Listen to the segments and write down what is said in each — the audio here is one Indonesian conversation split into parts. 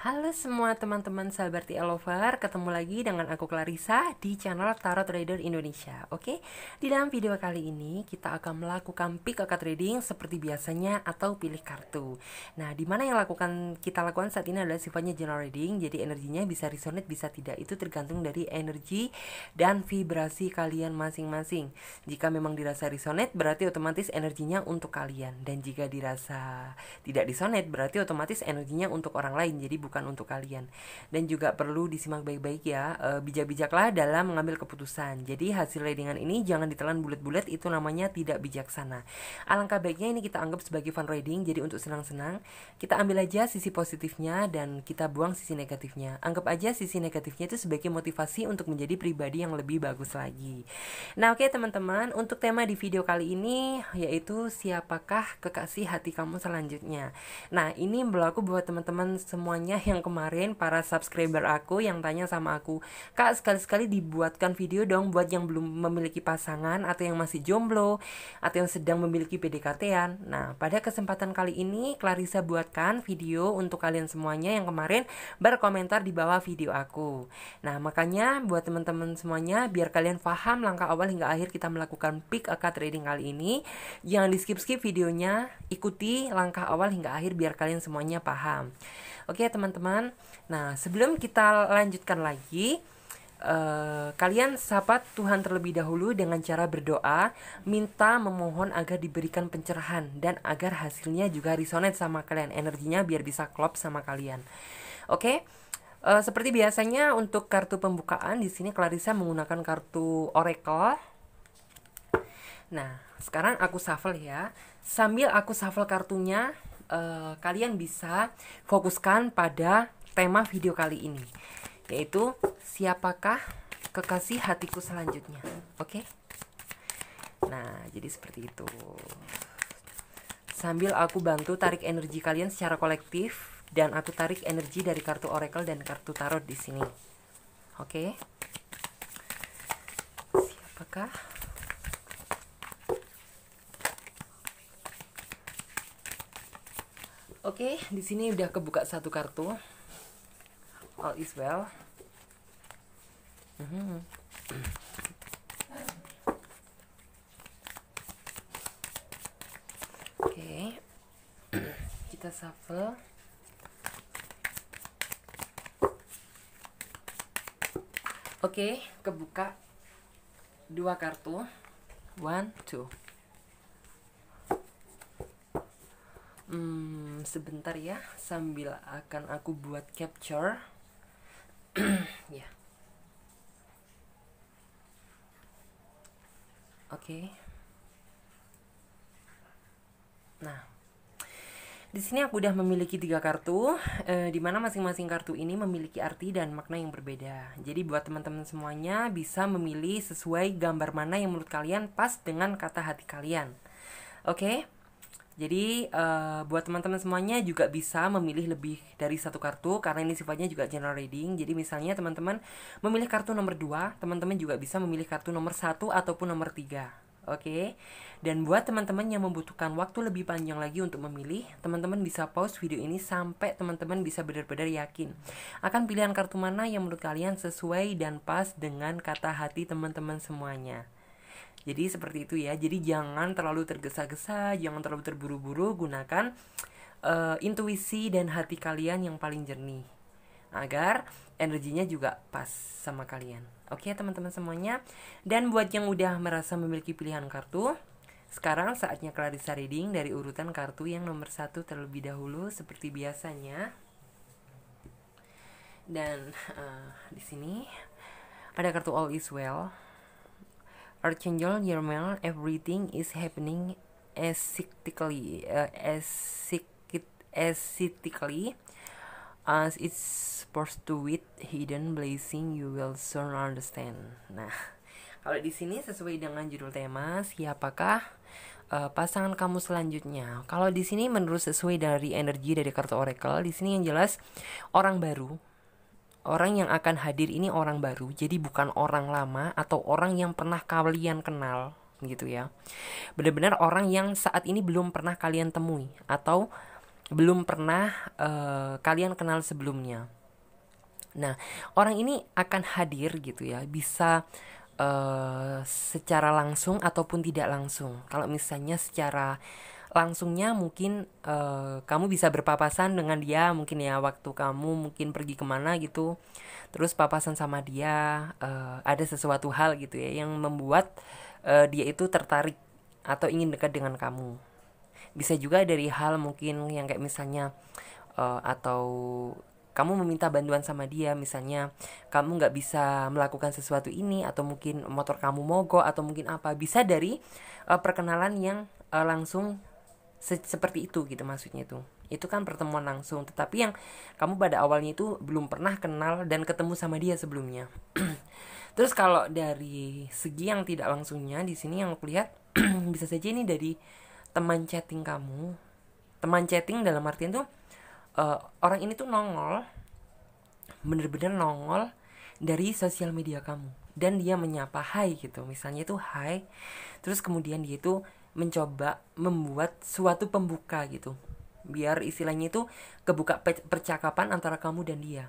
Halo semua teman-teman sahabat TL Lover, ketemu lagi dengan aku Clarissa di channel Tarot Trader Indonesia. Oke, di dalam video kali ini kita akan melakukan pick up trading seperti biasanya atau pilih kartu. Nah, di mana yang lakukan kita lakukan saat ini adalah sifatnya general reading, jadi energinya bisa resonate bisa tidak itu tergantung dari energi dan vibrasi kalian masing-masing. Jika memang dirasa resonate berarti otomatis energinya untuk kalian dan jika dirasa tidak resonate berarti otomatis energinya untuk orang lain. Jadi bukan untuk kalian. Dan juga perlu disimak baik-baik ya, e, bijak-bijaklah dalam mengambil keputusan. Jadi hasil readingan ini jangan ditelan bulat-bulat, itu namanya tidak bijaksana. Alangkah baiknya ini kita anggap sebagai fun reading, jadi untuk senang-senang kita ambil aja sisi positifnya dan kita buang sisi negatifnya. Anggap aja sisi negatifnya itu sebagai motivasi untuk menjadi pribadi yang lebih bagus lagi. Nah oke okay, teman-teman, untuk tema di video kali ini yaitu siapakah kekasih hati kamu selanjutnya. Nah ini berlaku buat teman-teman semuanya yang kemarin para subscriber aku yang tanya sama aku, "Kak, sekali-sekali dibuatkan video dong buat yang belum memiliki pasangan atau yang masih jomblo atau yang sedang memiliki PDKT-an." Nah, pada kesempatan kali ini Clarissa buatkan video untuk kalian semuanya yang kemarin berkomentar di bawah video aku. Nah, makanya buat teman-teman semuanya biar kalian paham langkah awal hingga akhir kita melakukan pick card trading kali ini, jangan di skip-skip videonya, ikuti langkah awal hingga akhir biar kalian semuanya paham. Oke teman-teman. Nah sebelum kita lanjutkan lagi, Uh, kalian sahabat Tuhan terlebih dahulu dengan cara berdoa, minta memohon agar diberikan pencerahan dan agar hasilnya juga resonate sama kalian, energinya biar bisa klop sama kalian. Oke. Okay? Uh, eh, seperti biasanya untuk kartu pembukaan di sini Clarissa menggunakan kartu Oracle. Nah, sekarang aku shuffle ya. Sambil aku shuffle kartunya, Eh, kalian bisa fokuskan pada tema video kali ini yaitu siapakah kekasih hatiku selanjutnya. Oke. Okay? Nah, jadi seperti itu. Sambil aku bantu tarik energi kalian secara kolektif dan aku tarik energi dari kartu oracle dan kartu tarot di sini. Oke. Okay? Siapakah Oke, okay, di sini udah kebuka satu kartu. All is well. Mm -hmm. Oke, okay. kita shuffle. Oke, okay, kebuka dua kartu. One, two. Hmm, sebentar ya, sambil akan aku buat capture. ya. Oke. Okay. Nah, di sini aku udah memiliki tiga kartu, eh, di mana masing-masing kartu ini memiliki arti dan makna yang berbeda. Jadi buat teman-teman semuanya bisa memilih sesuai gambar mana yang menurut kalian pas dengan kata hati kalian. Oke. Okay? Jadi uh, buat teman-teman semuanya juga bisa memilih lebih dari satu kartu karena ini sifatnya juga general reading. Jadi misalnya teman-teman memilih kartu nomor 2, teman-teman juga bisa memilih kartu nomor 1 ataupun nomor 3. Oke. Okay? Dan buat teman-teman yang membutuhkan waktu lebih panjang lagi untuk memilih, teman-teman bisa pause video ini sampai teman-teman bisa benar-benar yakin akan pilihan kartu mana yang menurut kalian sesuai dan pas dengan kata hati teman-teman semuanya. Jadi seperti itu ya. Jadi jangan terlalu tergesa-gesa, jangan terlalu terburu-buru, gunakan uh, intuisi dan hati kalian yang paling jernih agar energinya juga pas sama kalian. Oke, okay, teman-teman semuanya. Dan buat yang udah merasa memiliki pilihan kartu, sekarang saatnya Clarissa reading dari urutan kartu yang nomor satu terlebih dahulu seperti biasanya. Dan uh, di sini ada kartu All is Well Archangel Jeremiah, everything is happening aesthetically, uh, ascetically as it's supposed to with hidden blessing you will soon understand. Nah, kalau di sini sesuai dengan judul tema siapakah uh, pasangan kamu selanjutnya. Kalau di sini menurut sesuai dari energi dari kartu oracle, di sini yang jelas orang baru Orang yang akan hadir ini orang baru, jadi bukan orang lama atau orang yang pernah kalian kenal gitu ya. Benar-benar orang yang saat ini belum pernah kalian temui atau belum pernah uh, kalian kenal sebelumnya. Nah, orang ini akan hadir gitu ya, bisa uh, secara langsung ataupun tidak langsung. Kalau misalnya secara langsungnya mungkin uh, kamu bisa berpapasan dengan dia mungkin ya waktu kamu mungkin pergi kemana gitu terus papasan sama dia uh, ada sesuatu hal gitu ya yang membuat uh, dia itu tertarik atau ingin dekat dengan kamu bisa juga dari hal mungkin yang kayak misalnya uh, atau kamu meminta bantuan sama dia misalnya kamu nggak bisa melakukan sesuatu ini atau mungkin motor kamu mogok atau mungkin apa bisa dari uh, perkenalan yang uh, langsung se seperti itu gitu maksudnya itu itu kan pertemuan langsung tetapi yang kamu pada awalnya itu belum pernah kenal dan ketemu sama dia sebelumnya terus kalau dari segi yang tidak langsungnya di sini yang aku lihat bisa saja ini dari teman chatting kamu teman chatting dalam artian tuh uh, orang ini tuh nongol bener-bener nongol dari sosial media kamu dan dia menyapa hai gitu misalnya itu hai terus kemudian dia itu mencoba membuat suatu pembuka gitu biar istilahnya itu kebuka pe percakapan antara kamu dan dia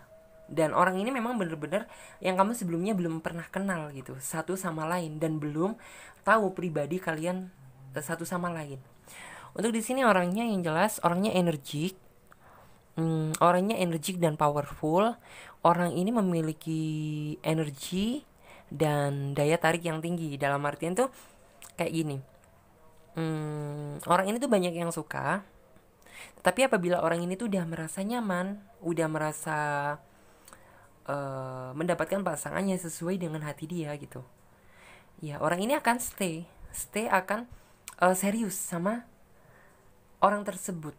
dan orang ini memang bener-bener yang kamu sebelumnya belum pernah kenal gitu satu sama lain dan belum tahu pribadi kalian eh, satu sama lain untuk di sini orangnya yang jelas orangnya energik hmm, orangnya energik dan powerful orang ini memiliki energi dan daya tarik yang tinggi dalam artian tuh kayak gini Hmm, orang ini tuh banyak yang suka tapi apabila orang ini tuh udah merasa nyaman udah merasa uh, mendapatkan pasangannya sesuai dengan hati dia gitu ya orang ini akan stay stay akan uh, serius sama orang tersebut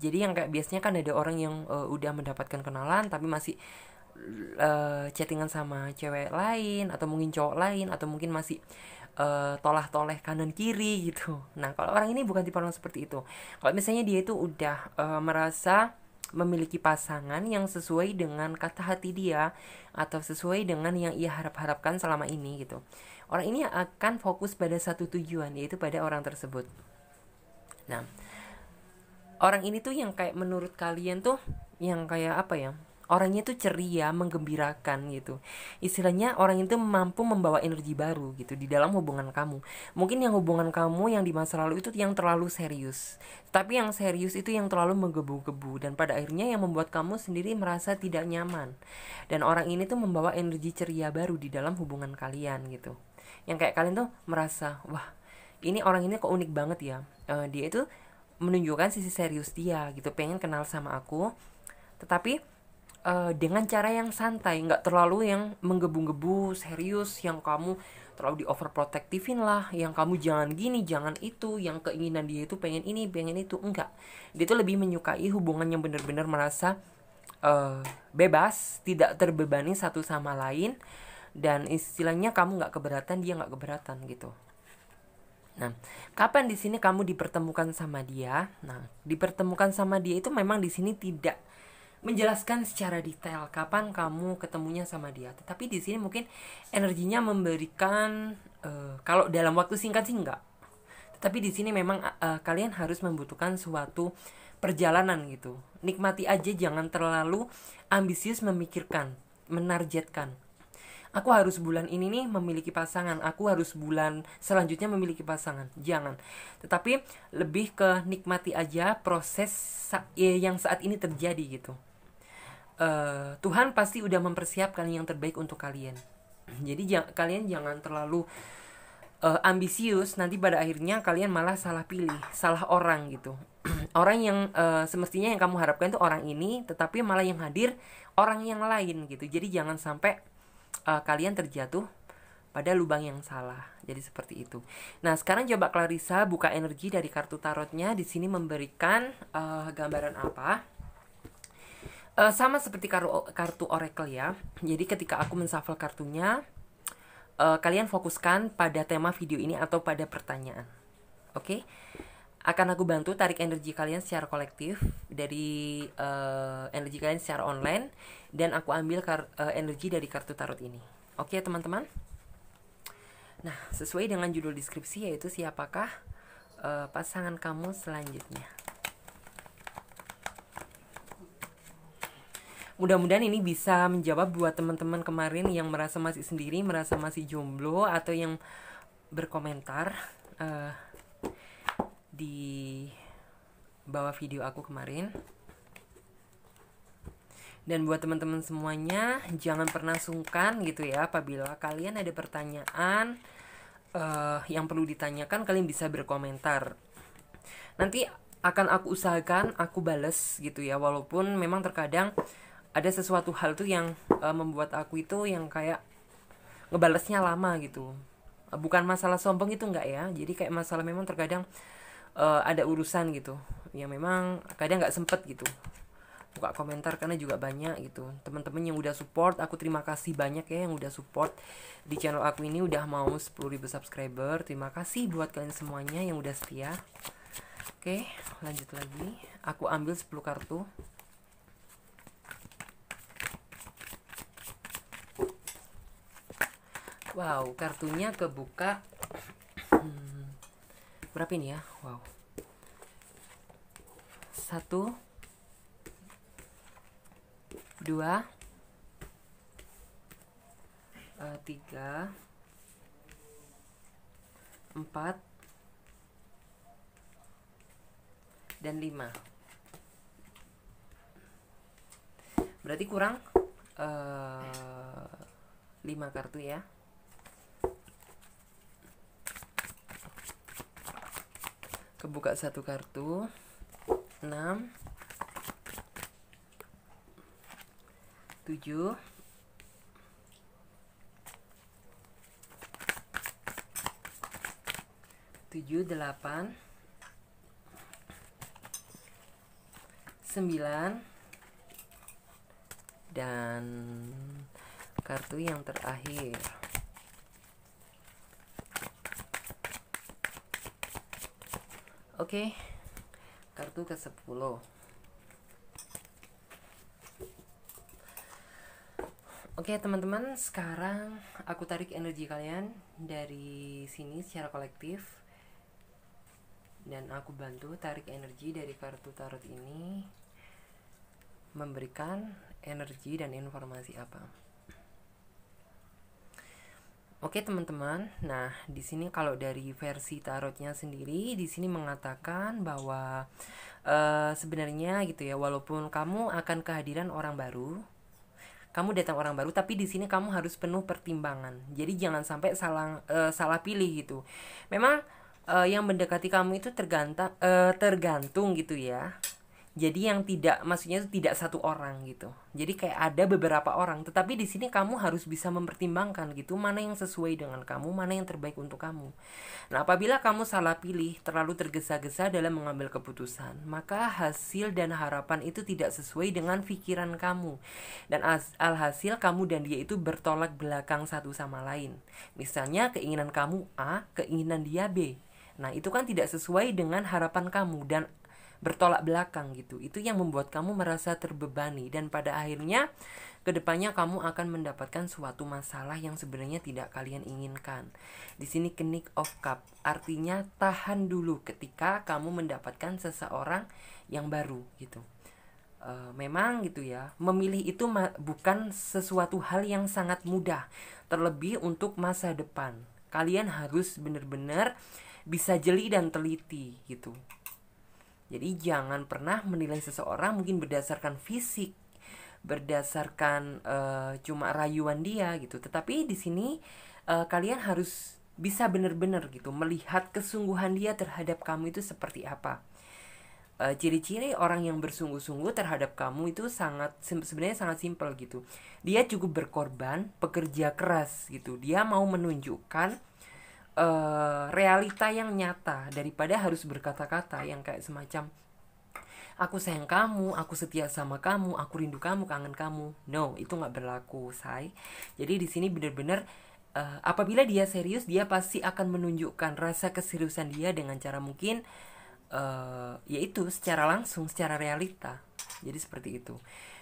jadi yang kayak biasanya kan ada orang yang uh, udah mendapatkan kenalan tapi masih uh, chattingan sama cewek lain atau mungkin cowok lain atau mungkin masih uh, tolah eh, toleh kanan kiri gitu nah kalau orang ini bukan tipe orang seperti itu kalau misalnya dia itu udah uh, merasa memiliki pasangan yang sesuai dengan kata hati dia atau sesuai dengan yang ia harap-harapkan selama ini gitu. Orang ini akan fokus pada satu tujuan yaitu pada orang tersebut. Nah, orang ini tuh yang kayak menurut kalian tuh yang kayak apa ya? orangnya itu ceria menggembirakan gitu istilahnya orang itu mampu membawa energi baru gitu di dalam hubungan kamu mungkin yang hubungan kamu yang di masa lalu itu yang terlalu serius tapi yang serius itu yang terlalu menggebu-gebu dan pada akhirnya yang membuat kamu sendiri merasa tidak nyaman dan orang ini tuh membawa energi ceria baru di dalam hubungan kalian gitu yang kayak kalian tuh merasa wah ini orang ini kok unik banget ya uh, dia itu menunjukkan sisi serius dia gitu pengen kenal sama aku tetapi uh, dengan cara yang santai nggak terlalu yang menggebu-gebu serius yang kamu terlalu di overprotektifin lah yang kamu jangan gini jangan itu yang keinginan dia itu pengen ini pengen itu enggak dia itu lebih menyukai hubungan yang benar-benar merasa uh, bebas tidak terbebani satu sama lain dan istilahnya kamu nggak keberatan dia nggak keberatan gitu Nah, kapan di sini kamu dipertemukan sama dia? Nah, dipertemukan sama dia itu memang di sini tidak menjelaskan secara detail kapan kamu ketemunya sama dia. Tetapi di sini mungkin energinya memberikan uh, kalau dalam waktu singkat sih enggak. Tetapi di sini memang uh, kalian harus membutuhkan suatu perjalanan gitu. Nikmati aja jangan terlalu ambisius memikirkan, menarjetkan. Aku harus bulan ini nih memiliki pasangan, aku harus bulan selanjutnya memiliki pasangan. Jangan. Tetapi lebih ke nikmati aja proses eh, yang saat ini terjadi gitu. Eh, Tuhan pasti udah mempersiapkan yang terbaik untuk kalian. Jadi jang, kalian jangan terlalu uh, ambisius nanti pada akhirnya kalian malah salah pilih, salah orang gitu. orang yang uh, semestinya yang kamu harapkan itu orang ini, tetapi malah yang hadir orang yang lain gitu. Jadi jangan sampai uh, kalian terjatuh pada lubang yang salah. Jadi seperti itu. Nah, sekarang coba Clarissa buka energi dari kartu tarotnya. Di sini memberikan uh, gambaran apa? uh, sama seperti kartu kartu oracle ya. Jadi ketika aku menshuffle kartunya, uh, kalian fokuskan pada tema video ini atau pada pertanyaan. Oke? Okay? Akan aku bantu tarik energi kalian secara kolektif dari uh, energi kalian secara online dan aku ambil kar, uh, energi dari kartu tarot ini. Oke, okay, teman-teman? Nah, sesuai dengan judul deskripsi yaitu siapakah uh, pasangan kamu selanjutnya. mudah-mudahan ini bisa menjawab buat teman-teman kemarin yang merasa masih sendiri merasa masih jomblo atau yang berkomentar uh, di bawah video aku kemarin dan buat teman-teman semuanya jangan pernah sungkan gitu ya apabila kalian ada pertanyaan uh, yang perlu ditanyakan kalian bisa berkomentar nanti akan aku usahakan aku bales gitu ya walaupun memang terkadang ada sesuatu hal tuh yang uh, membuat aku itu yang kayak ngebalesnya lama gitu eh, bukan masalah sombong itu enggak ya jadi kayak masalah memang terkadang uh, ada urusan gitu yang memang kadang nggak sempet gitu buka komentar karena juga banyak gitu teman-teman yang udah support aku terima kasih banyak ya yang udah support di channel aku ini udah mau 10 ribu subscriber terima kasih buat kalian semuanya yang udah setia oke lanjut lagi aku ambil 10 kartu Wow, kartunya kebuka. Hmm, berapa ini ya? Wow. Satu. Dua. Uh, tiga. Empat. Dan lima. Berarti kurang uh, lima kartu ya. kebuka satu kartu enam tujuh tujuh delapan sembilan dan kartu yang terakhir Oke, okay. kartu ke-10. Oke, okay, teman-teman, sekarang aku tarik energi kalian dari sini secara kolektif. Dan aku bantu tarik energi dari kartu tarot ini memberikan energi dan informasi apa. Oke teman-teman, nah di sini kalau dari versi tarotnya sendiri di sini mengatakan bahwa uh, sebenarnya gitu ya, walaupun kamu akan kehadiran orang baru, kamu datang orang baru, tapi di sini kamu harus penuh pertimbangan. Jadi jangan sampai salah eh, uh, salah pilih gitu. Memang uh, yang mendekati kamu itu tergantung gitu ya jadi yang tidak maksudnya itu tidak satu orang gitu jadi kayak ada beberapa orang tetapi di sini kamu harus bisa mempertimbangkan gitu mana yang sesuai dengan kamu mana yang terbaik untuk kamu nah apabila kamu salah pilih terlalu tergesa-gesa dalam mengambil keputusan maka hasil dan harapan itu tidak sesuai dengan pikiran kamu dan alhasil kamu dan dia itu bertolak belakang satu sama lain misalnya keinginan kamu A keinginan dia B Nah, itu kan tidak sesuai dengan harapan kamu dan bertolak belakang gitu. Itu yang membuat kamu merasa terbebani dan pada akhirnya kedepannya kamu akan mendapatkan suatu masalah yang sebenarnya tidak kalian inginkan. Di sini kenik of cup artinya tahan dulu ketika kamu mendapatkan seseorang yang baru gitu. Uh, memang gitu ya, memilih itu bukan sesuatu hal yang sangat mudah, terlebih untuk masa depan. Kalian harus benar-benar bisa jeli dan teliti gitu. Jadi jangan pernah menilai seseorang mungkin berdasarkan fisik, berdasarkan uh, cuma rayuan dia gitu. Tetapi di sini uh, kalian harus bisa benar-benar gitu melihat kesungguhan dia terhadap kamu itu seperti apa. ciri eh, ciri-ciri orang yang bersungguh-sungguh terhadap kamu itu sangat sebenarnya sangat simpel gitu. Dia cukup berkorban, pekerja keras gitu. Dia mau menunjukkan Eh, realita yang nyata daripada harus berkata-kata yang kayak semacam aku sayang kamu, aku setia sama kamu, aku rindu kamu, kangen kamu. No, itu nggak berlaku, say. Jadi di sini bener-bener uh, apabila dia serius, dia pasti akan menunjukkan rasa keseriusan dia dengan cara mungkin uh, eh, yaitu secara langsung, secara realita. Jadi seperti itu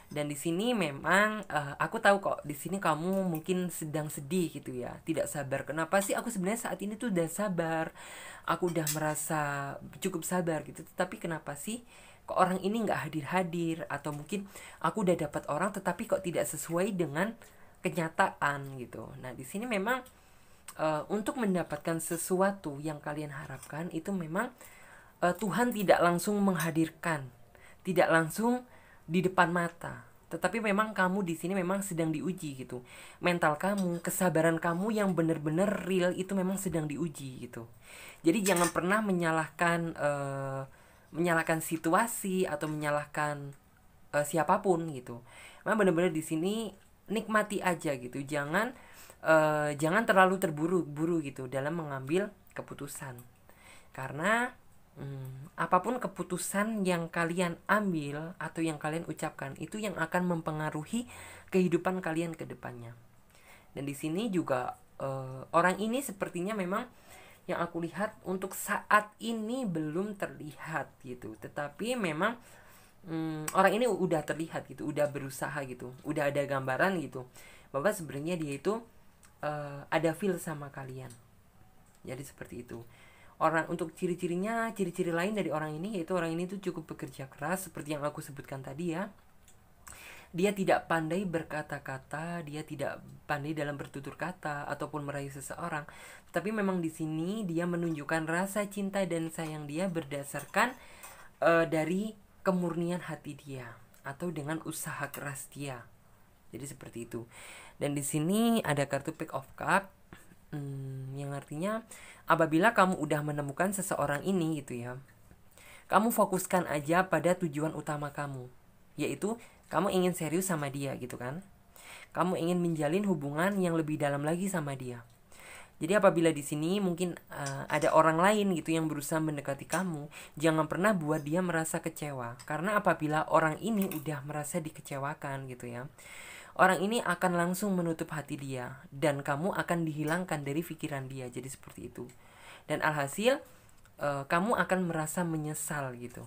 dan di sini memang uh, aku tahu kok di sini kamu mungkin sedang sedih gitu ya tidak sabar kenapa sih aku sebenarnya saat ini tuh udah sabar aku udah merasa cukup sabar gitu tapi kenapa sih kok orang ini nggak hadir-hadir atau mungkin aku udah dapat orang tetapi kok tidak sesuai dengan kenyataan gitu nah di sini memang uh, untuk mendapatkan sesuatu yang kalian harapkan itu memang uh, Tuhan tidak langsung menghadirkan tidak langsung di depan mata tetapi memang kamu di sini memang sedang diuji gitu mental kamu kesabaran kamu yang benar-benar real itu memang sedang diuji gitu jadi jangan pernah menyalahkan uh, menyalahkan situasi atau menyalahkan uh, siapapun gitu memang benar-benar di sini nikmati aja gitu jangan uh, jangan terlalu terburu-buru gitu dalam mengambil keputusan karena Hmm. apapun keputusan yang kalian ambil atau yang kalian ucapkan itu yang akan mempengaruhi kehidupan kalian ke depannya. Dan di sini juga uh, orang ini sepertinya memang yang aku lihat untuk saat ini belum terlihat gitu. Tetapi memang um, orang ini udah terlihat gitu, udah berusaha gitu, udah ada gambaran gitu bahwa sebenarnya dia itu uh, ada feel sama kalian. Jadi seperti itu orang untuk ciri-cirinya ciri-ciri lain dari orang ini yaitu orang ini tuh cukup bekerja keras seperti yang aku sebutkan tadi ya dia tidak pandai berkata-kata, dia tidak pandai dalam bertutur kata ataupun merayu seseorang. Tapi memang di sini dia menunjukkan rasa cinta dan sayang dia berdasarkan uh, dari kemurnian hati dia atau dengan usaha keras dia. Jadi seperti itu. Dan di sini ada kartu Pick of Cup Hmm, yang artinya apabila kamu udah menemukan seseorang ini gitu ya, kamu fokuskan aja pada tujuan utama kamu, yaitu kamu ingin serius sama dia gitu kan. Kamu ingin menjalin hubungan yang lebih dalam lagi sama dia. Jadi apabila di sini mungkin uh, ada orang lain gitu yang berusaha mendekati kamu, jangan pernah buat dia merasa kecewa. Karena apabila orang ini udah merasa dikecewakan gitu ya, orang ini akan langsung menutup hati dia dan kamu akan dihilangkan dari pikiran dia jadi seperti itu dan alhasil uh, kamu akan merasa menyesal gitu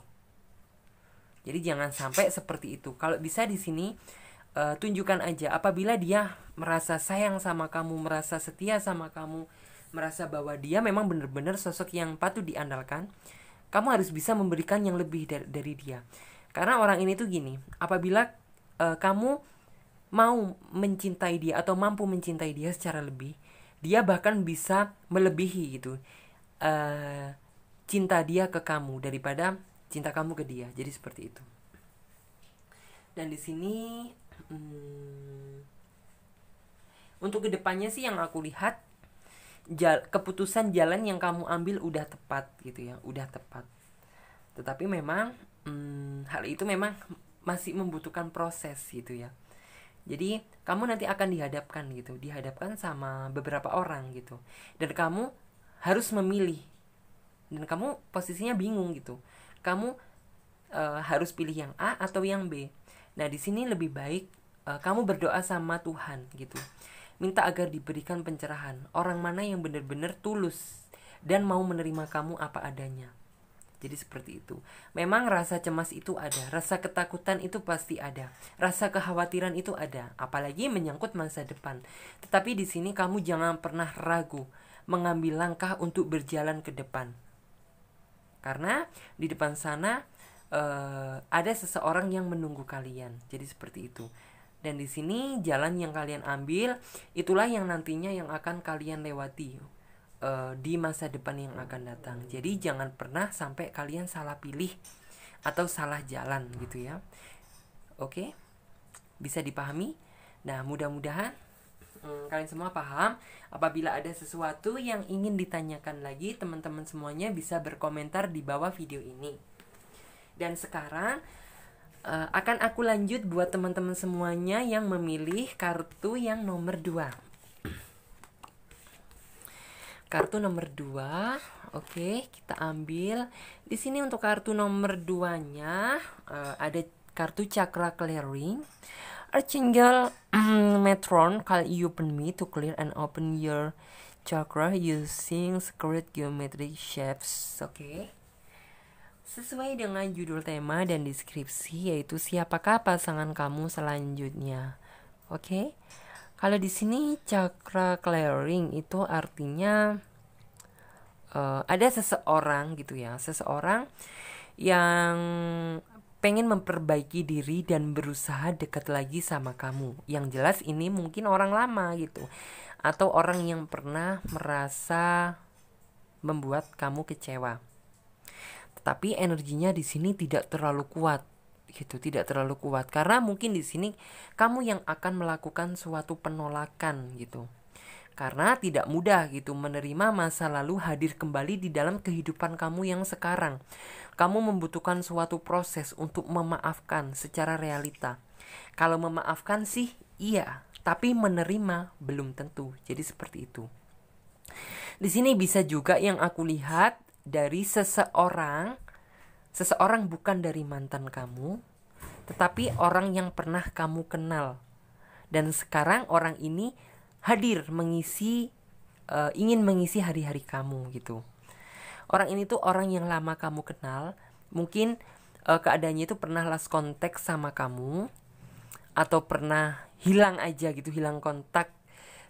jadi jangan sampai seperti itu kalau bisa di sini uh, tunjukkan aja apabila dia merasa sayang sama kamu merasa setia sama kamu merasa bahwa dia memang benar-benar sosok yang patut diandalkan kamu harus bisa memberikan yang lebih dari, dari dia karena orang ini tuh gini apabila uh, kamu mau mencintai dia atau mampu mencintai dia secara lebih dia bahkan bisa melebihi itu uh, eh, cinta dia ke kamu daripada cinta kamu ke dia jadi seperti itu dan di sini hmm, untuk kedepannya sih yang aku lihat jal keputusan jalan yang kamu ambil udah tepat gitu ya udah tepat tetapi memang hmm, hal itu memang masih membutuhkan proses gitu ya jadi kamu nanti akan dihadapkan gitu, dihadapkan sama beberapa orang gitu. Dan kamu harus memilih. Dan kamu posisinya bingung gitu. Kamu e, harus pilih yang A atau yang B. Nah, di sini lebih baik e, kamu berdoa sama Tuhan gitu. Minta agar diberikan pencerahan orang mana yang benar-benar tulus dan mau menerima kamu apa adanya. Jadi seperti itu. Memang rasa cemas itu ada, rasa ketakutan itu pasti ada, rasa kekhawatiran itu ada, apalagi menyangkut masa depan. Tetapi di sini kamu jangan pernah ragu mengambil langkah untuk berjalan ke depan. Karena di depan sana uh, ada seseorang yang menunggu kalian. Jadi seperti itu. Dan di sini jalan yang kalian ambil itulah yang nantinya yang akan kalian lewati uh, di masa depan yang akan datang. Jadi jangan pernah sampai kalian salah pilih atau salah jalan gitu ya. Oke? Okay? Bisa dipahami? Nah, mudah-mudahan hmm, kalian semua paham. Apabila ada sesuatu yang ingin ditanyakan lagi, teman-teman semuanya bisa berkomentar di bawah video ini. Dan sekarang uh, akan aku lanjut buat teman-teman semuanya yang memilih kartu yang nomor 2 kartu nomor 2 oke kita ambil di sini untuk kartu nomor 2 nya uh, eh, ada kartu cakra clearing Archangel mm, Metron call you open me to clear and open your chakra using secret geometric shapes oke Sesuai dengan judul tema dan deskripsi yaitu siapakah pasangan kamu selanjutnya. Oke. Okay? Kalau di sini cakra clearing itu artinya uh, ada seseorang gitu ya, seseorang yang pengen memperbaiki diri dan berusaha dekat lagi sama kamu. Yang jelas ini mungkin orang lama gitu atau orang yang pernah merasa membuat kamu kecewa. Tetapi energinya di sini tidak terlalu kuat gitu tidak terlalu kuat karena mungkin di sini kamu yang akan melakukan suatu penolakan gitu karena tidak mudah gitu menerima masa lalu hadir kembali di dalam kehidupan kamu yang sekarang kamu membutuhkan suatu proses untuk memaafkan secara realita kalau memaafkan sih iya tapi menerima belum tentu jadi seperti itu di sini bisa juga yang aku lihat dari seseorang Seseorang bukan dari mantan kamu, tetapi orang yang pernah kamu kenal. Dan sekarang orang ini hadir mengisi uh, ingin mengisi hari-hari kamu gitu. Orang ini tuh orang yang lama kamu kenal, mungkin uh, keadaannya itu pernah last kontak sama kamu atau pernah hilang aja gitu, hilang kontak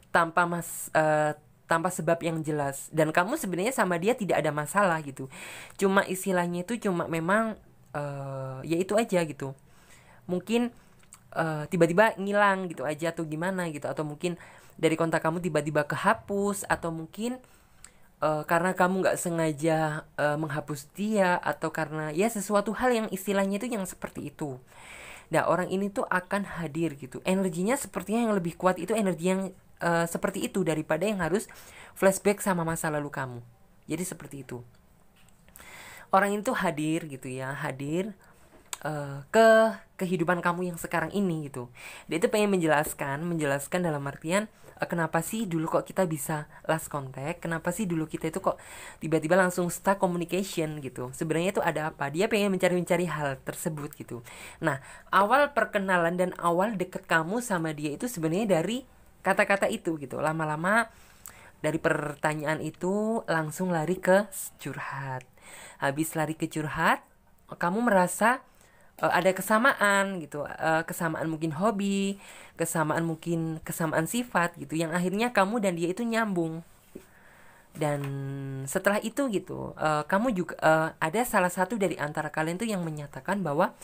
tanpa mas uh, tanpa sebab yang jelas dan kamu sebenarnya sama dia tidak ada masalah gitu cuma istilahnya itu cuma memang uh, ya itu aja gitu mungkin tiba eh, tiba-tiba ngilang gitu aja atau gimana gitu atau mungkin dari kontak kamu tiba-tiba kehapus atau mungkin uh, karena kamu nggak sengaja uh, menghapus dia atau karena ya sesuatu hal yang istilahnya itu yang seperti itu Nah orang ini tuh akan hadir gitu Energinya sepertinya yang lebih kuat itu energi yang Eh, seperti itu daripada yang harus flashback sama masa lalu kamu. Jadi seperti itu. Orang itu hadir gitu ya, hadir uh, ke kehidupan kamu yang sekarang ini gitu. Dia itu pengen menjelaskan, menjelaskan dalam artian uh, kenapa sih dulu kok kita bisa last contact, kenapa sih dulu kita itu kok tiba-tiba langsung stuck communication gitu. Sebenarnya itu ada apa? Dia pengen mencari-mencari hal tersebut gitu. Nah, awal perkenalan dan awal deket kamu sama dia itu sebenarnya dari kata-kata itu gitu lama-lama dari pertanyaan itu langsung lari ke curhat habis lari ke curhat kamu merasa uh, ada kesamaan gitu uh, kesamaan mungkin hobi kesamaan mungkin kesamaan sifat gitu yang akhirnya kamu dan dia itu nyambung dan setelah itu gitu uh, kamu juga uh, ada salah satu dari antara kalian tuh yang menyatakan bahwa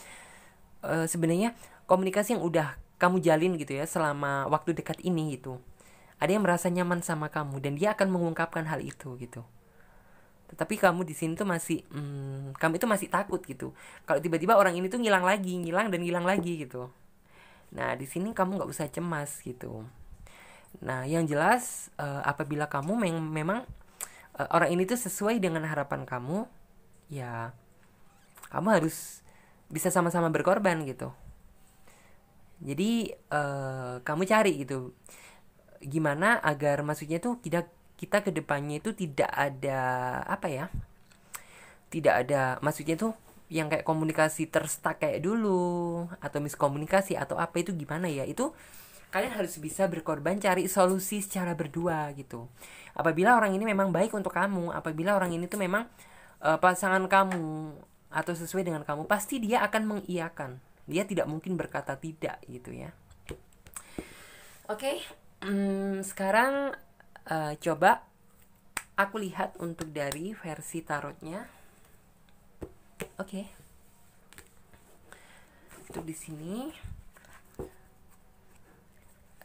uh, sebenarnya komunikasi yang udah kamu jalin gitu ya selama waktu dekat ini gitu. Ada yang merasa nyaman sama kamu dan dia akan mengungkapkan hal itu gitu. Tetapi kamu di sini tuh masih, hmm, kamu itu masih takut gitu. Kalau tiba-tiba orang ini tuh ngilang lagi, ngilang dan ngilang lagi gitu. Nah di sini kamu nggak usah cemas gitu. Nah yang jelas uh, apabila kamu mem memang uh, orang ini tuh sesuai dengan harapan kamu, ya kamu harus bisa sama-sama berkorban gitu jadi uh, kamu cari gitu gimana agar maksudnya tuh kita kita kedepannya itu tidak ada apa ya tidak ada maksudnya itu yang kayak komunikasi terstak kayak dulu atau miskomunikasi atau apa itu gimana ya itu kalian harus bisa berkorban cari solusi secara berdua gitu apabila orang ini memang baik untuk kamu apabila orang ini tuh memang uh, pasangan kamu atau sesuai dengan kamu pasti dia akan mengiakan dia tidak mungkin berkata tidak gitu ya oke okay. hmm, sekarang uh, coba aku lihat untuk dari versi tarotnya oke okay. untuk di sini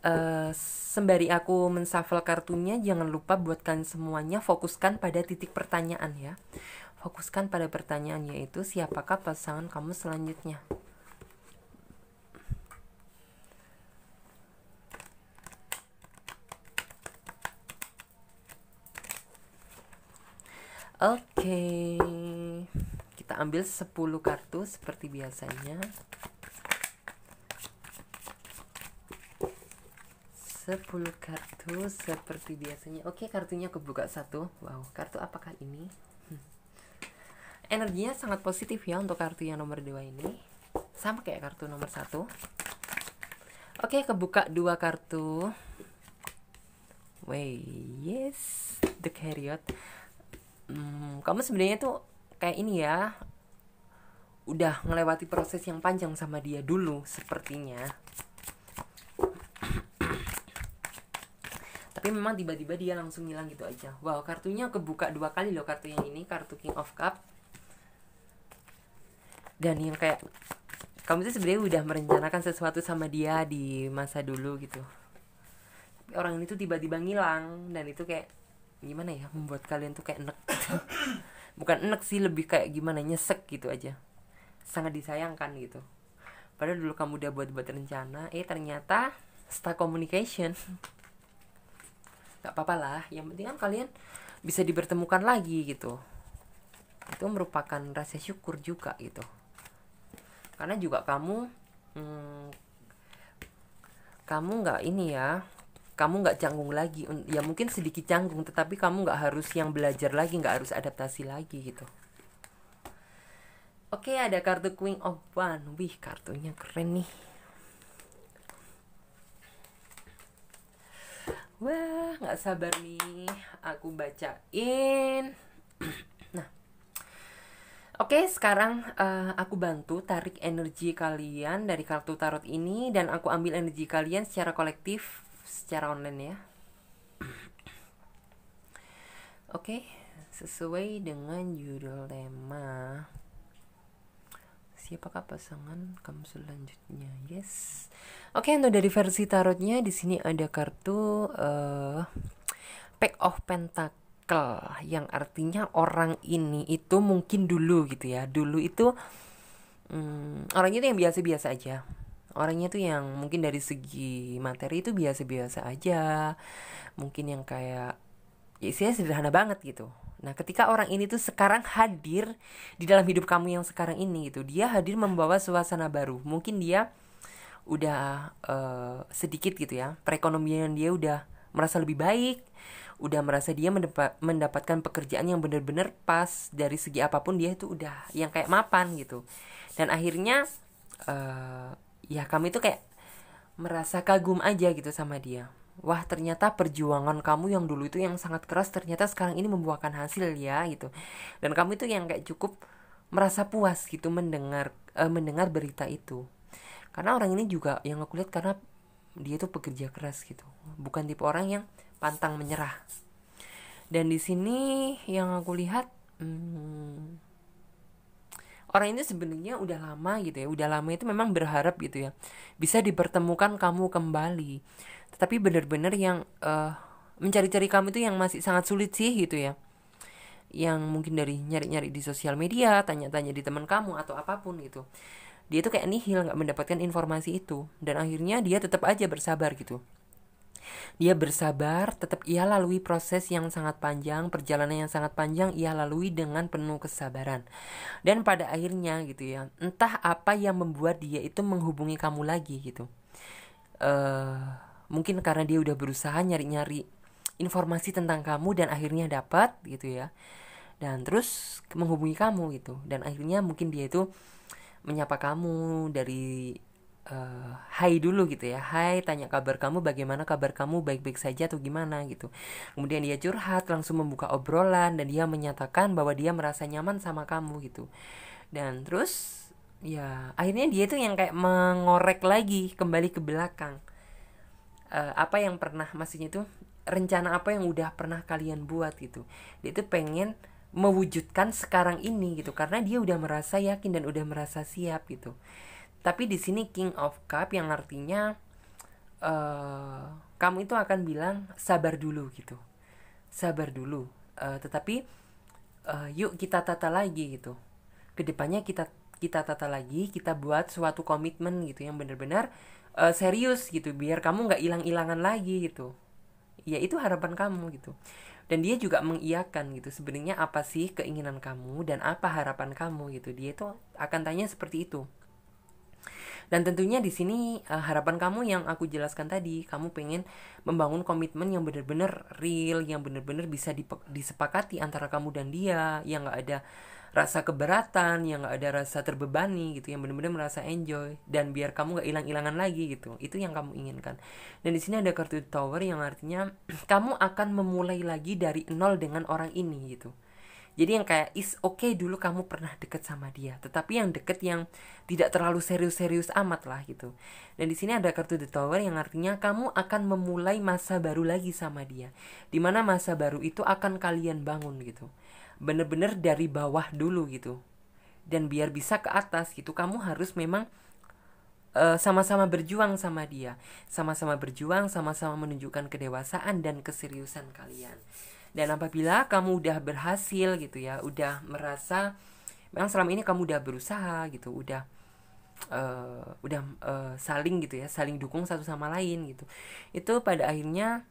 Uh, sembari aku mensafel kartunya, jangan lupa buatkan semuanya fokuskan pada titik pertanyaan ya. Fokuskan pada pertanyaan yaitu siapakah pasangan kamu selanjutnya. Oke. Okay. Kita ambil 10 kartu seperti biasanya. 10 kartu seperti biasanya. Oke, okay, kartunya kebuka satu. Wow, kartu apakah ini? Hmm. Energinya sangat positif ya untuk kartu yang nomor 2 ini. Sama kayak kartu nomor satu. Oke, okay, kebuka dua kartu. Wait, yes, the carriot hmm, kamu sebenarnya tuh kayak ini ya udah melewati proses yang panjang sama dia dulu sepertinya tapi memang tiba-tiba dia langsung hilang gitu aja wow kartunya kebuka dua kali loh kartu yang ini kartu king of cup dan yang kayak kamu tuh sebenarnya udah merencanakan sesuatu sama dia di masa dulu gitu tapi orang ini tuh tiba-tiba ngilang dan itu kayak gimana ya membuat kalian tuh kayak enek gitu. bukan enek sih lebih kayak gimana nyesek gitu aja sangat disayangkan gitu padahal dulu kamu udah buat-buat rencana eh ternyata stuck communication nggak apa-apa lah yang penting kan kalian bisa dipertemukan lagi gitu itu merupakan rasa syukur juga gitu karena juga kamu hmm, kamu nggak ini ya kamu nggak canggung lagi ya mungkin sedikit canggung tetapi kamu nggak harus yang belajar lagi nggak harus adaptasi lagi gitu oke ada kartu Queen of One wih kartunya keren nih wah nggak sabar nih aku bacain nah Oke, sekarang uh, aku bantu tarik energi kalian dari kartu tarot ini dan aku ambil energi kalian secara kolektif secara online ya oke okay, sesuai dengan judul tema siapakah pasangan kamu selanjutnya yes oke okay, untuk dari versi tarotnya di sini ada kartu uh, pack of pentacle yang artinya orang ini itu mungkin dulu gitu ya dulu itu Hmm, orang itu yang biasa-biasa aja orangnya tuh yang mungkin dari segi materi itu biasa-biasa aja mungkin yang kayak ya isinya sederhana banget gitu nah ketika orang ini tuh sekarang hadir di dalam hidup kamu yang sekarang ini gitu dia hadir membawa suasana baru mungkin dia udah uh, sedikit gitu ya perekonomian dia udah merasa lebih baik udah merasa dia mendapat, mendapatkan pekerjaan yang benar-benar pas dari segi apapun dia itu udah yang kayak mapan gitu dan akhirnya uh, ya kami tuh kayak merasa kagum aja gitu sama dia wah ternyata perjuangan kamu yang dulu itu yang sangat keras ternyata sekarang ini membuahkan hasil ya gitu dan kamu itu yang kayak cukup merasa puas gitu mendengar uh, mendengar berita itu karena orang ini juga yang aku lihat karena dia itu pekerja keras gitu bukan tipe orang yang pantang menyerah dan di sini yang aku lihat hmm, orang ini sebenarnya udah lama gitu ya udah lama itu memang berharap gitu ya bisa dipertemukan kamu kembali tetapi benar-benar yang uh, mencari-cari kamu itu yang masih sangat sulit sih gitu ya yang mungkin dari nyari-nyari di sosial media tanya-tanya di teman kamu atau apapun gitu dia tuh kayak nihil nggak mendapatkan informasi itu dan akhirnya dia tetap aja bersabar gitu dia bersabar, tetap ia lalui proses yang sangat panjang, perjalanan yang sangat panjang ia lalui dengan penuh kesabaran. Dan pada akhirnya gitu ya, entah apa yang membuat dia itu menghubungi kamu lagi gitu. Uh, mungkin karena dia udah berusaha nyari-nyari informasi tentang kamu dan akhirnya dapat gitu ya. Dan terus menghubungi kamu gitu dan akhirnya mungkin dia itu menyapa kamu dari uh, hai dulu gitu ya hai tanya kabar kamu bagaimana kabar kamu baik-baik saja atau gimana gitu kemudian dia curhat langsung membuka obrolan dan dia menyatakan bahwa dia merasa nyaman sama kamu gitu dan terus ya akhirnya dia itu yang kayak mengorek lagi kembali ke belakang uh, apa yang pernah maksudnya itu rencana apa yang udah pernah kalian buat gitu dia tuh pengen mewujudkan sekarang ini gitu karena dia udah merasa yakin dan udah merasa siap gitu tapi di sini King of Cup yang artinya uh, kamu itu akan bilang sabar dulu gitu sabar dulu uh, tetapi uh, yuk kita tata lagi gitu kedepannya kita kita tata lagi kita buat suatu komitmen gitu yang benar-benar uh, serius gitu biar kamu nggak hilang ilangan lagi gitu ya itu harapan kamu gitu dan dia juga mengiakan gitu sebenarnya apa sih keinginan kamu dan apa harapan kamu gitu dia itu akan tanya seperti itu dan tentunya di sini uh, harapan kamu yang aku jelaskan tadi, kamu pengen membangun komitmen yang benar-benar real, yang benar-benar bisa disepakati antara kamu dan dia, yang nggak ada rasa keberatan, yang nggak ada rasa terbebani gitu, yang benar-benar merasa enjoy dan biar kamu nggak hilang-hilangan lagi gitu. Itu yang kamu inginkan. Dan di sini ada kartu tower yang artinya kamu akan memulai lagi dari nol dengan orang ini gitu jadi yang kayak is oke okay dulu kamu pernah deket sama dia tetapi yang deket yang tidak terlalu serius-serius amat lah gitu dan di sini ada kartu the tower yang artinya kamu akan memulai masa baru lagi sama dia dimana masa baru itu akan kalian bangun gitu bener-bener dari bawah dulu gitu dan biar bisa ke atas gitu kamu harus memang sama eh, sama-sama berjuang sama dia sama-sama berjuang sama-sama menunjukkan kedewasaan dan keseriusan kalian dan apabila kamu udah berhasil gitu ya, udah merasa memang selama ini kamu udah berusaha gitu, udah uh, udah uh, saling gitu ya, saling dukung satu sama lain gitu. Itu pada akhirnya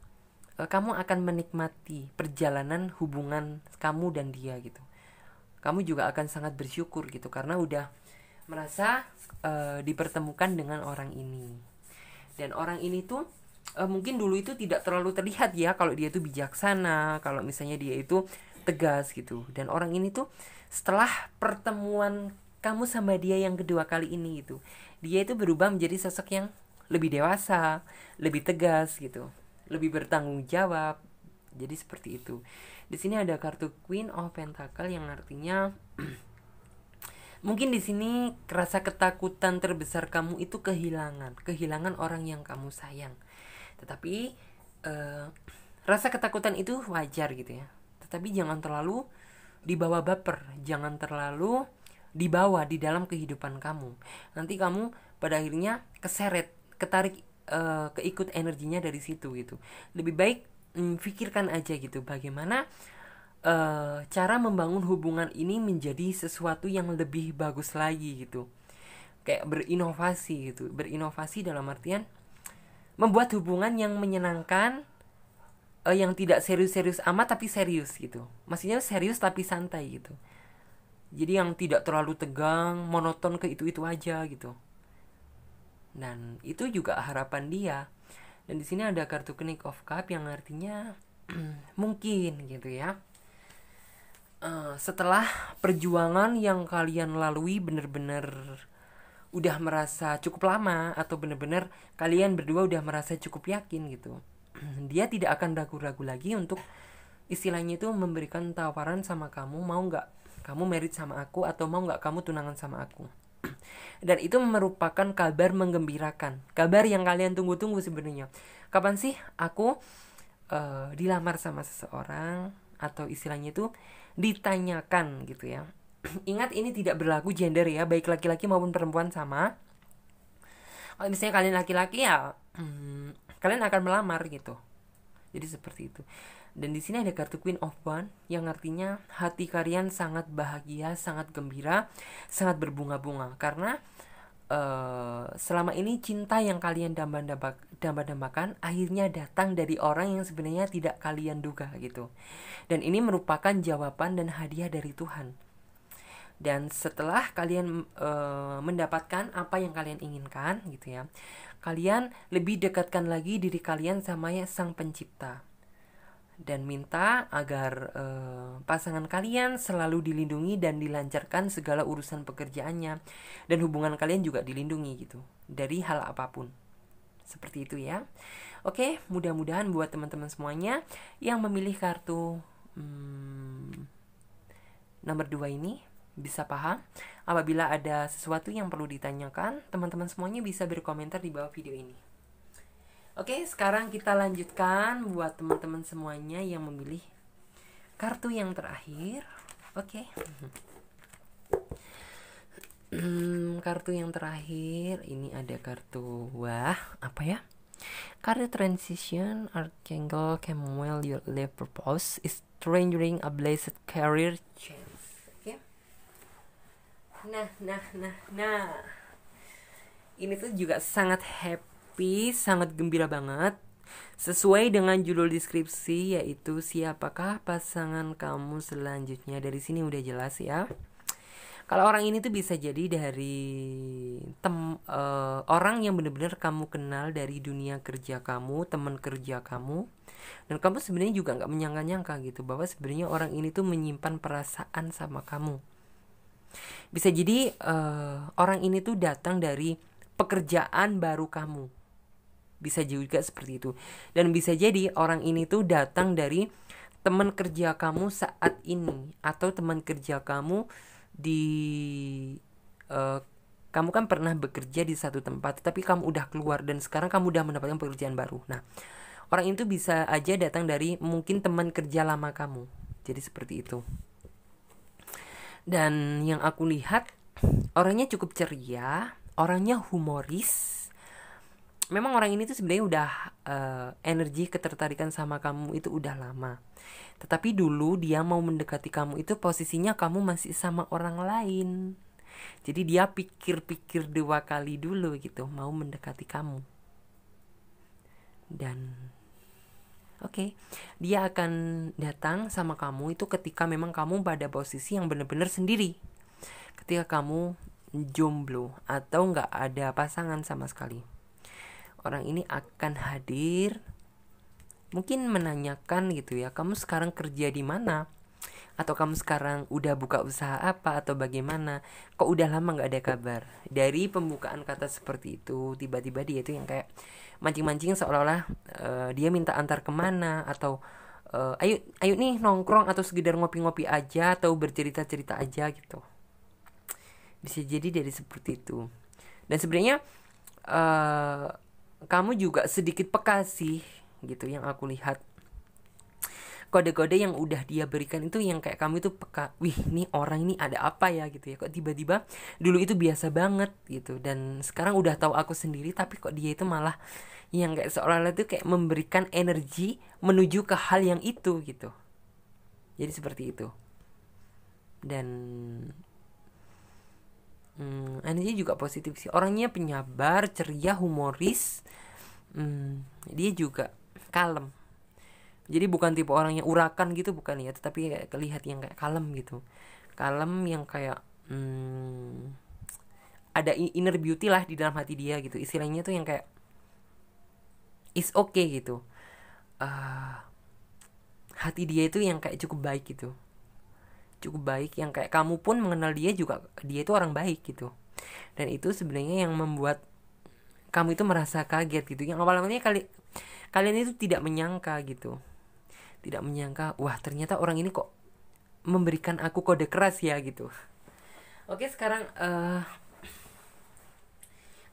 uh, kamu akan menikmati perjalanan hubungan kamu dan dia gitu. Kamu juga akan sangat bersyukur gitu karena udah merasa uh, dipertemukan dengan orang ini. Dan orang ini tuh uh, mungkin dulu itu tidak terlalu terlihat ya kalau dia itu bijaksana kalau misalnya dia itu tegas gitu dan orang ini tuh setelah pertemuan kamu sama dia yang kedua kali ini gitu dia itu berubah menjadi sosok yang lebih dewasa lebih tegas gitu lebih bertanggung jawab jadi seperti itu di sini ada kartu Queen of Pentacle yang artinya Mungkin di sini rasa ketakutan terbesar kamu itu kehilangan, kehilangan orang yang kamu sayang. Tetapi uh, rasa ketakutan itu wajar gitu ya. Tetapi jangan terlalu dibawa baper, jangan terlalu dibawa di dalam kehidupan kamu. Nanti kamu pada akhirnya keseret, ketarik uh, keikut energinya dari situ gitu. Lebih baik mm, pikirkan aja gitu bagaimana uh, cara membangun hubungan ini menjadi sesuatu yang lebih bagus lagi gitu kayak berinovasi gitu berinovasi dalam artian membuat hubungan yang menyenangkan uh, yang tidak serius-serius amat tapi serius gitu maksudnya serius tapi santai gitu jadi yang tidak terlalu tegang monoton ke itu itu aja gitu dan itu juga harapan dia dan di sini ada kartu kenik of cup yang artinya mungkin gitu ya uh, setelah perjuangan yang kalian lalui benar-benar udah merasa cukup lama atau bener-bener kalian berdua udah merasa cukup yakin gitu dia tidak akan ragu-ragu lagi untuk istilahnya itu memberikan tawaran sama kamu mau nggak kamu merit sama aku atau mau nggak kamu tunangan sama aku dan itu merupakan kabar menggembirakan kabar yang kalian tunggu-tunggu sebenarnya kapan sih aku uh, dilamar sama seseorang atau istilahnya itu ditanyakan gitu ya ingat ini tidak berlaku gender ya baik laki-laki maupun perempuan sama kalau misalnya kalian laki-laki ya kalian akan melamar gitu jadi seperti itu dan di sini ada kartu Queen of One yang artinya hati kalian sangat bahagia, sangat gembira, sangat berbunga-bunga karena uh, selama ini cinta yang kalian dambakan dambakan akhirnya datang dari orang yang sebenarnya tidak kalian duga gitu. Dan ini merupakan jawaban dan hadiah dari Tuhan dan setelah kalian e, mendapatkan apa yang kalian inginkan gitu ya kalian lebih dekatkan lagi diri kalian sama ya sang pencipta dan minta agar e, pasangan kalian selalu dilindungi dan dilancarkan segala urusan pekerjaannya dan hubungan kalian juga dilindungi gitu dari hal apapun seperti itu ya oke mudah-mudahan buat teman-teman semuanya yang memilih kartu hmm, nomor dua ini bisa paham. Apabila ada sesuatu yang perlu ditanyakan, teman-teman semuanya bisa berkomentar di bawah video ini. Oke, sekarang kita lanjutkan buat teman-teman semuanya yang memilih kartu yang terakhir. Oke. Hmm, kartu yang terakhir ini ada kartu wah apa ya? Kartu transition Archangel Camel Your Life Purpose is strangering a blessed career change nah nah nah nah ini tuh juga sangat happy sangat gembira banget sesuai dengan judul deskripsi yaitu siapakah pasangan kamu selanjutnya dari sini udah jelas ya kalau orang ini tuh bisa jadi dari tem uh, orang yang benar-benar kamu kenal dari dunia kerja kamu teman kerja kamu dan kamu sebenarnya juga nggak menyangka-nyangka gitu bahwa sebenarnya orang ini tuh menyimpan perasaan sama kamu bisa jadi uh, orang ini tuh datang dari pekerjaan baru kamu. Bisa juga seperti itu. Dan bisa jadi orang ini tuh datang dari teman kerja kamu saat ini atau teman kerja kamu di uh, kamu kan pernah bekerja di satu tempat tapi kamu udah keluar dan sekarang kamu udah mendapatkan pekerjaan baru. Nah, orang itu bisa aja datang dari mungkin teman kerja lama kamu. Jadi seperti itu. Dan yang aku lihat orangnya cukup ceria, orangnya humoris. Memang orang ini tuh sebenarnya udah uh, energi ketertarikan sama kamu itu udah lama. Tetapi dulu dia mau mendekati kamu itu posisinya kamu masih sama orang lain. Jadi dia pikir-pikir dua kali dulu gitu mau mendekati kamu. Dan Oke, okay? dia akan datang sama kamu itu ketika memang kamu pada posisi yang benar-benar sendiri. Ketika kamu jomblo atau nggak ada pasangan sama sekali. Orang ini akan hadir mungkin menanyakan gitu ya, kamu sekarang kerja di mana? atau kamu sekarang udah buka usaha apa atau bagaimana kok udah lama nggak ada kabar dari pembukaan kata seperti itu tiba-tiba dia itu yang kayak mancing-mancing seolah-olah uh, dia minta antar kemana atau uh, ayo ayo nih nongkrong atau sekedar ngopi-ngopi aja atau bercerita-cerita aja gitu bisa jadi dari seperti itu dan sebenarnya uh, kamu juga sedikit peka sih gitu yang aku lihat kode-kode yang udah dia berikan itu yang kayak kamu itu peka wih ini orang ini ada apa ya gitu ya kok tiba-tiba dulu itu biasa banget gitu dan sekarang udah tahu aku sendiri tapi kok dia itu malah yang kayak seolah-olah itu kayak memberikan energi menuju ke hal yang itu gitu jadi seperti itu dan hmm, energi juga positif sih orangnya penyabar ceria humoris hmm, dia juga kalem jadi bukan tipe orang yang urakan gitu bukan ya tetapi ya, kelihatan yang kayak kalem gitu kalem yang kayak hmm, ada inner beauty lah di dalam hati dia gitu istilahnya tuh yang kayak is okay gitu uh, hati dia itu yang kayak cukup baik gitu cukup baik yang kayak kamu pun mengenal dia juga dia itu orang baik gitu dan itu sebenarnya yang membuat kamu itu merasa kaget gitu yang awal-awalnya kali kalian itu tidak menyangka gitu tidak menyangka wah ternyata orang ini kok memberikan aku kode keras ya gitu oke sekarang uh,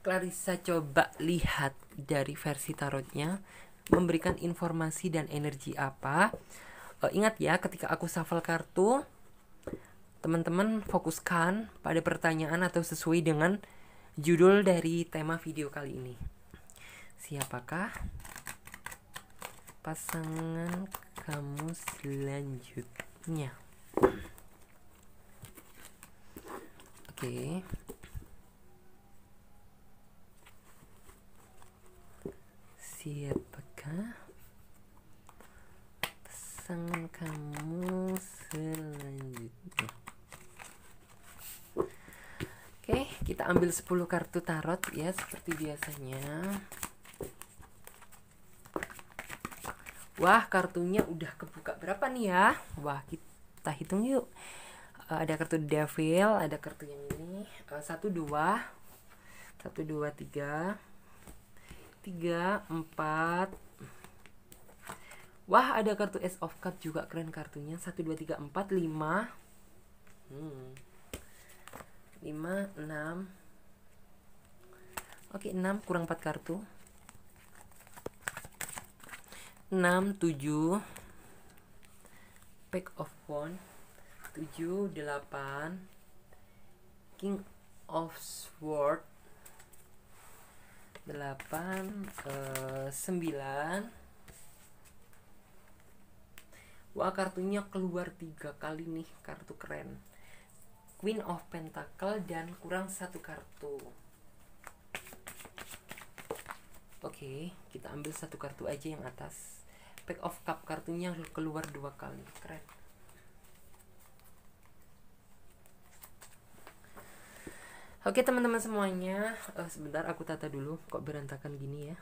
Clarissa coba lihat dari versi tarotnya memberikan informasi dan energi apa uh, ingat ya ketika aku shuffle kartu teman-teman fokuskan pada pertanyaan atau sesuai dengan judul dari tema video kali ini. Siapakah pasangan kamu selanjutnya oke okay. siapakah pasangan kamu selanjutnya oke kita ambil 10 kartu tarot ya seperti biasanya wah kartunya udah kebuka berapa nih ya wah kita hitung yuk uh, ada kartu devil ada kartu yang ini uh, satu dua satu dua tiga tiga empat wah ada kartu S of cup juga keren kartunya satu dua tiga empat lima hmm. lima enam oke enam kurang empat kartu 6 7 pack of one 7 8 king of sword 8 eh, 9 Wah kartunya keluar tiga kali nih kartu keren Queen of Pentacle dan kurang satu kartu Oke kita ambil satu kartu aja yang atas pack of cup kartunya keluar dua kali keren Oke teman-teman semuanya uh, Sebentar aku tata dulu Kok berantakan gini ya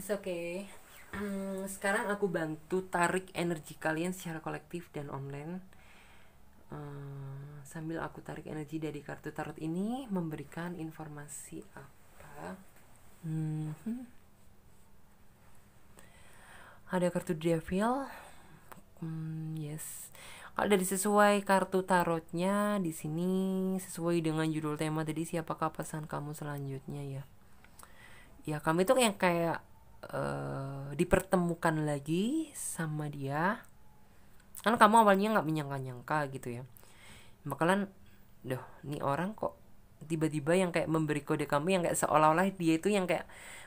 It's okay hmm, Sekarang aku bantu tarik energi kalian secara kolektif dan online Eh, sambil aku tarik energi dari kartu tarot ini memberikan informasi apa hmm. ada kartu devil hmm, yes kalau dari sesuai kartu tarotnya di sini sesuai dengan judul tema tadi siapakah pesan kamu selanjutnya ya ya kamu itu yang kayak uh, dipertemukan lagi sama dia kan kamu awalnya nggak menyangka-nyangka gitu ya bakalan doh nih orang kok tiba-tiba yang kayak memberi kode kamu yang kayak seolah-olah dia itu yang kayak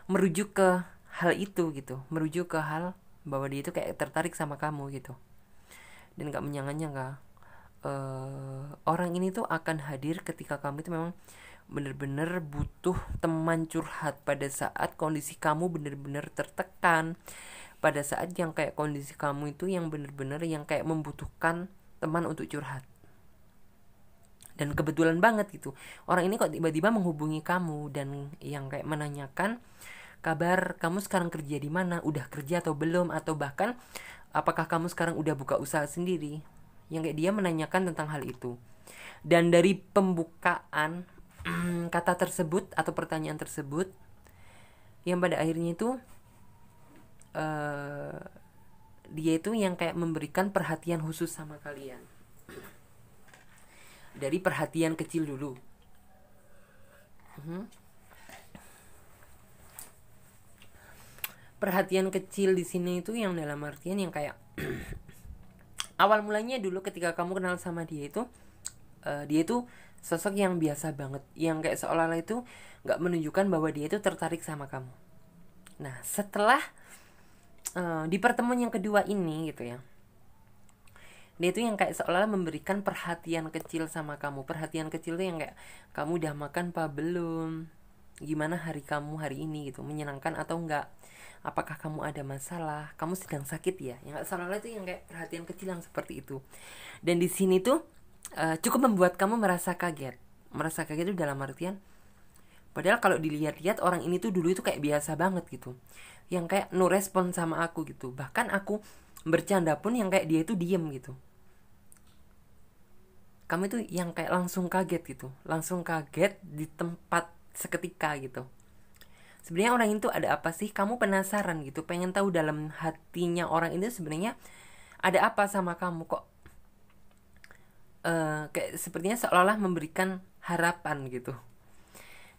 merujuk ke hal itu gitu merujuk ke hal bahwa dia itu kayak tertarik sama kamu gitu dan nggak menyangka-nyangka uh, orang ini tuh akan hadir ketika kamu itu memang bener-bener butuh teman curhat pada saat kondisi kamu bener-bener tertekan pada saat yang kayak kondisi kamu itu yang bener-bener yang kayak membutuhkan teman untuk curhat dan kebetulan banget gitu orang ini kok tiba-tiba menghubungi kamu dan yang kayak menanyakan kabar kamu sekarang kerja di mana udah kerja atau belum atau bahkan apakah kamu sekarang udah buka usaha sendiri yang kayak dia menanyakan tentang hal itu dan dari pembukaan kata tersebut atau pertanyaan tersebut yang pada akhirnya itu Eh, dia itu yang kayak memberikan perhatian khusus sama kalian dari perhatian kecil dulu mhm. perhatian kecil di sini itu yang dalam artian yang kayak awal mulanya dulu ketika kamu kenal sama dia itu uh, dia itu sosok yang biasa banget yang kayak seolah-olah itu nggak menunjukkan bahwa dia itu tertarik sama kamu nah setelah Eh, di pertemuan yang kedua ini gitu ya dia itu yang kayak seolah olah memberikan perhatian kecil sama kamu perhatian kecil tuh yang kayak kamu udah makan apa belum gimana hari kamu hari ini gitu menyenangkan atau enggak apakah kamu ada masalah kamu sedang sakit ya yang seolah-olah itu yang kayak perhatian kecil yang seperti itu dan di sini tuh uh, cukup membuat kamu merasa kaget merasa kaget itu dalam artian Padahal kalau dilihat-lihat orang ini tuh dulu itu kayak biasa banget gitu. Yang kayak no respon sama aku gitu. Bahkan aku bercanda pun yang kayak dia itu diem gitu. Kamu itu yang kayak langsung kaget gitu. Langsung kaget di tempat seketika gitu. Sebenarnya orang itu ada apa sih? Kamu penasaran gitu, pengen tahu dalam hatinya orang itu sebenarnya ada apa sama kamu kok? Uh, kayak sepertinya seolah-olah memberikan harapan gitu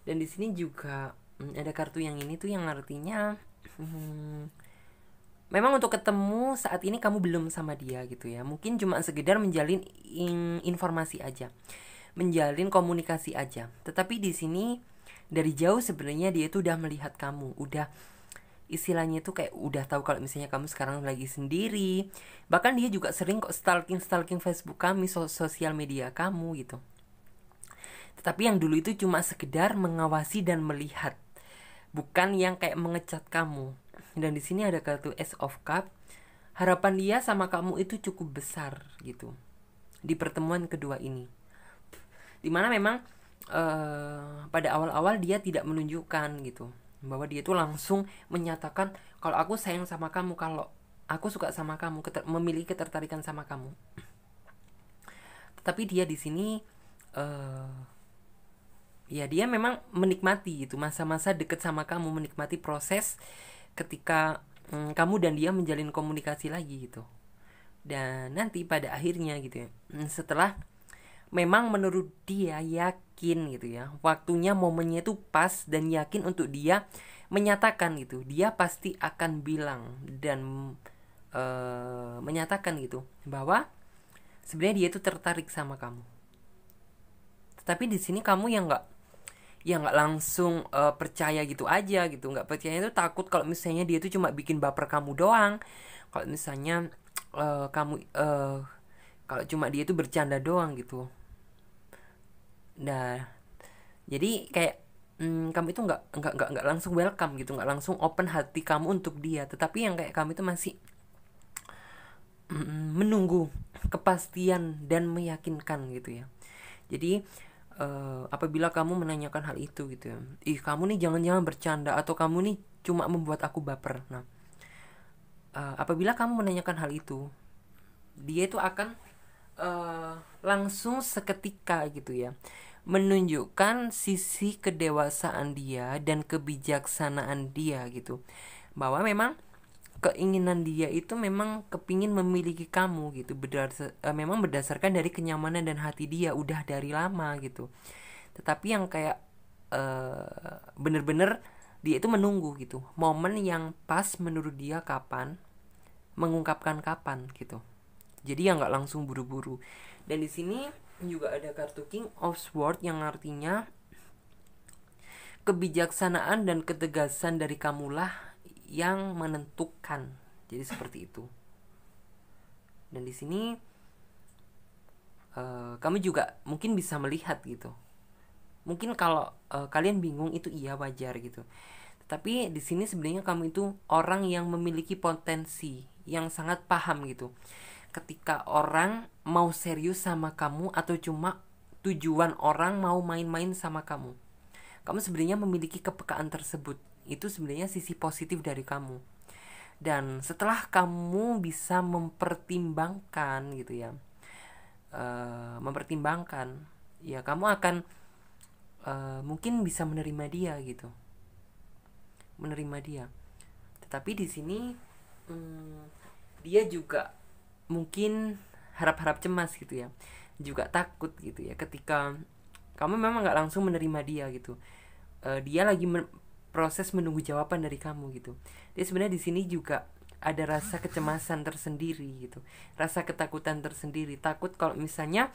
dan di sini juga mm, ada kartu yang ini tuh yang artinya hmm, memang untuk ketemu saat ini kamu belum sama dia gitu ya mungkin cuma sekedar menjalin in informasi aja menjalin komunikasi aja tetapi di sini dari jauh sebenarnya dia tuh udah melihat kamu udah istilahnya itu kayak udah tahu kalau misalnya kamu sekarang lagi sendiri bahkan dia juga sering kok stalking stalking Facebook kami sosial media kamu gitu tetapi yang dulu itu cuma sekedar mengawasi dan melihat, bukan yang kayak mengecat kamu. Dan di sini ada kartu S of Cup. Harapan dia sama kamu itu cukup besar gitu di pertemuan kedua ini. Dimana memang uh, pada awal-awal dia tidak menunjukkan gitu bahwa dia itu langsung menyatakan kalau aku sayang sama kamu kalau aku suka sama kamu keter memiliki ketertarikan sama kamu tetapi dia di sini uh, ya dia memang menikmati itu masa-masa deket sama kamu menikmati proses ketika mm, kamu dan dia menjalin komunikasi lagi gitu dan nanti pada akhirnya gitu ya mm, setelah memang menurut dia yakin gitu ya waktunya momennya itu pas dan yakin untuk dia menyatakan gitu dia pasti akan bilang dan e, menyatakan gitu bahwa sebenarnya dia itu tertarik sama kamu tetapi di sini kamu yang nggak ya nggak langsung uh, percaya gitu aja gitu nggak percaya itu takut kalau misalnya dia itu cuma bikin baper kamu doang kalau misalnya uh, kamu uh, kalau cuma dia itu bercanda doang gitu nah jadi kayak hmm, kamu itu nggak nggak nggak nggak langsung welcome gitu nggak langsung open hati kamu untuk dia tetapi yang kayak kamu itu masih mm, menunggu kepastian dan meyakinkan gitu ya jadi uh, apabila kamu menanyakan hal itu gitu ya ih kamu nih jangan-jangan bercanda atau kamu nih cuma membuat aku baper nah uh, apabila kamu menanyakan hal itu dia itu akan uh, langsung seketika gitu ya menunjukkan sisi kedewasaan dia dan kebijaksanaan dia gitu bahwa memang keinginan dia itu memang kepingin memiliki kamu gitu berdasar uh, eh, memang berdasarkan dari kenyamanan dan hati dia udah dari lama gitu tetapi yang kayak eh, bener-bener uh, dia itu menunggu gitu momen yang pas menurut dia kapan mengungkapkan kapan gitu jadi yang nggak langsung buru-buru dan di sini juga ada kartu King of swords yang artinya kebijaksanaan dan ketegasan dari kamulah yang menentukan. Jadi seperti itu. Dan di sini uh, kami juga mungkin bisa melihat gitu. Mungkin kalau uh, kalian bingung itu iya wajar gitu. Tapi di sini sebenarnya kamu itu orang yang memiliki potensi yang sangat paham gitu. Ketika orang mau serius sama kamu atau cuma tujuan orang mau main-main sama kamu. Kamu sebenarnya memiliki kepekaan tersebut itu sebenarnya sisi positif dari kamu dan setelah kamu bisa mempertimbangkan gitu ya uh, mempertimbangkan ya kamu akan uh, mungkin bisa menerima dia gitu menerima dia tetapi di sini hmm, dia juga mungkin harap-harap cemas gitu ya juga takut gitu ya ketika kamu memang nggak langsung menerima dia gitu uh, dia lagi proses menunggu jawaban dari kamu gitu. Jadi sebenarnya di sini juga ada rasa kecemasan tersendiri gitu, rasa ketakutan tersendiri, takut kalau misalnya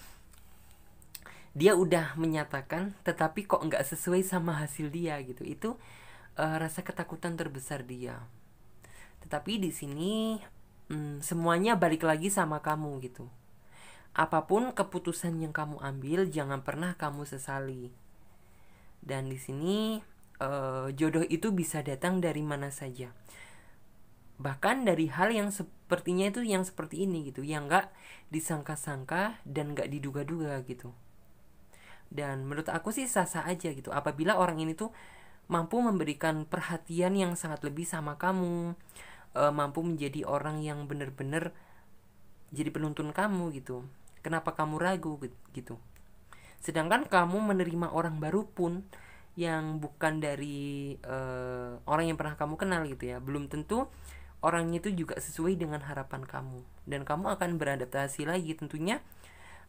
dia udah menyatakan tetapi kok nggak sesuai sama hasil dia gitu. Itu uh, rasa ketakutan terbesar dia. Tetapi di sini hmm, semuanya balik lagi sama kamu gitu. Apapun keputusan yang kamu ambil jangan pernah kamu sesali. Dan di sini uh, jodoh itu bisa datang dari mana saja bahkan dari hal yang sepertinya itu yang seperti ini gitu yang nggak disangka-sangka dan nggak diduga-duga gitu dan menurut aku sih sah-sah aja gitu apabila orang ini tuh mampu memberikan perhatian yang sangat lebih sama kamu e, mampu menjadi orang yang bener-bener jadi penuntun kamu gitu kenapa kamu ragu gitu sedangkan kamu menerima orang baru pun yang bukan dari uh, orang yang pernah kamu kenal gitu ya belum tentu orangnya itu juga sesuai dengan harapan kamu dan kamu akan beradaptasi lagi tentunya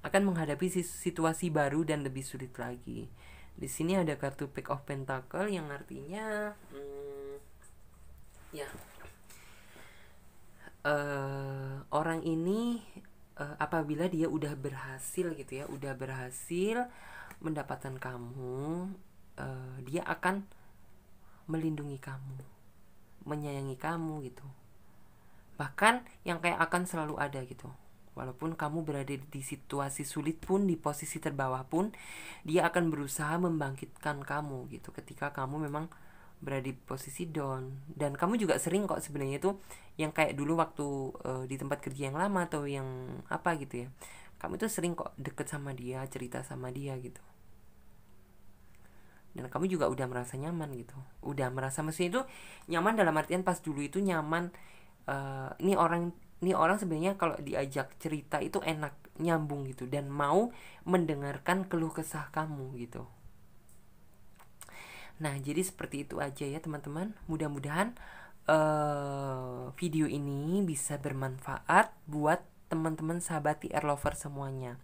akan menghadapi situasi baru dan lebih sulit lagi di sini ada kartu pick of pentacle yang artinya hmm, ya uh, orang ini uh, apabila dia udah berhasil gitu ya udah berhasil mendapatkan kamu uh, dia akan melindungi kamu menyayangi kamu gitu bahkan yang kayak akan selalu ada gitu walaupun kamu berada di situasi sulit pun di posisi terbawah pun dia akan berusaha membangkitkan kamu gitu ketika kamu memang berada di posisi down dan kamu juga sering kok sebenarnya itu yang kayak dulu waktu uh, di tempat kerja yang lama atau yang apa gitu ya kamu itu sering kok deket sama dia cerita sama dia gitu dan kamu juga udah merasa nyaman gitu udah merasa maksudnya itu nyaman dalam artian pas dulu itu nyaman uh, ini orang ini orang sebenarnya kalau diajak cerita itu enak nyambung gitu dan mau mendengarkan keluh kesah kamu gitu nah jadi seperti itu aja ya teman-teman mudah-mudahan uh, video ini bisa bermanfaat buat teman-teman sahabat TR lover semuanya.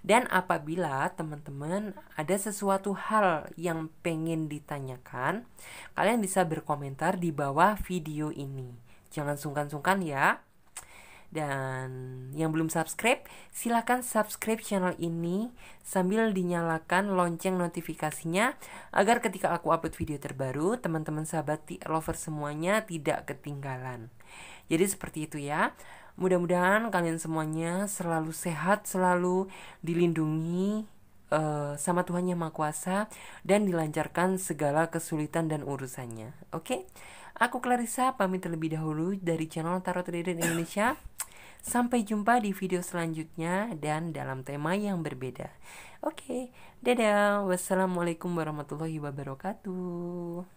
Dan apabila teman-teman ada sesuatu hal yang pengen ditanyakan, kalian bisa berkomentar di bawah video ini. Jangan sungkan-sungkan ya. Dan yang belum subscribe, silahkan subscribe channel ini sambil dinyalakan lonceng notifikasinya agar ketika aku upload video terbaru, teman-teman sahabat TR lover semuanya tidak ketinggalan. Jadi seperti itu ya. Mudah-mudahan kalian semuanya selalu sehat, selalu dilindungi uh, sama Tuhan Yang Maha Kuasa dan dilancarkan segala kesulitan dan urusannya. Oke. Okay? Aku Clarissa pamit terlebih dahulu dari channel Tarot Reader Indonesia. Sampai jumpa di video selanjutnya dan dalam tema yang berbeda. Oke, okay, dadah. Wassalamualaikum warahmatullahi wabarakatuh.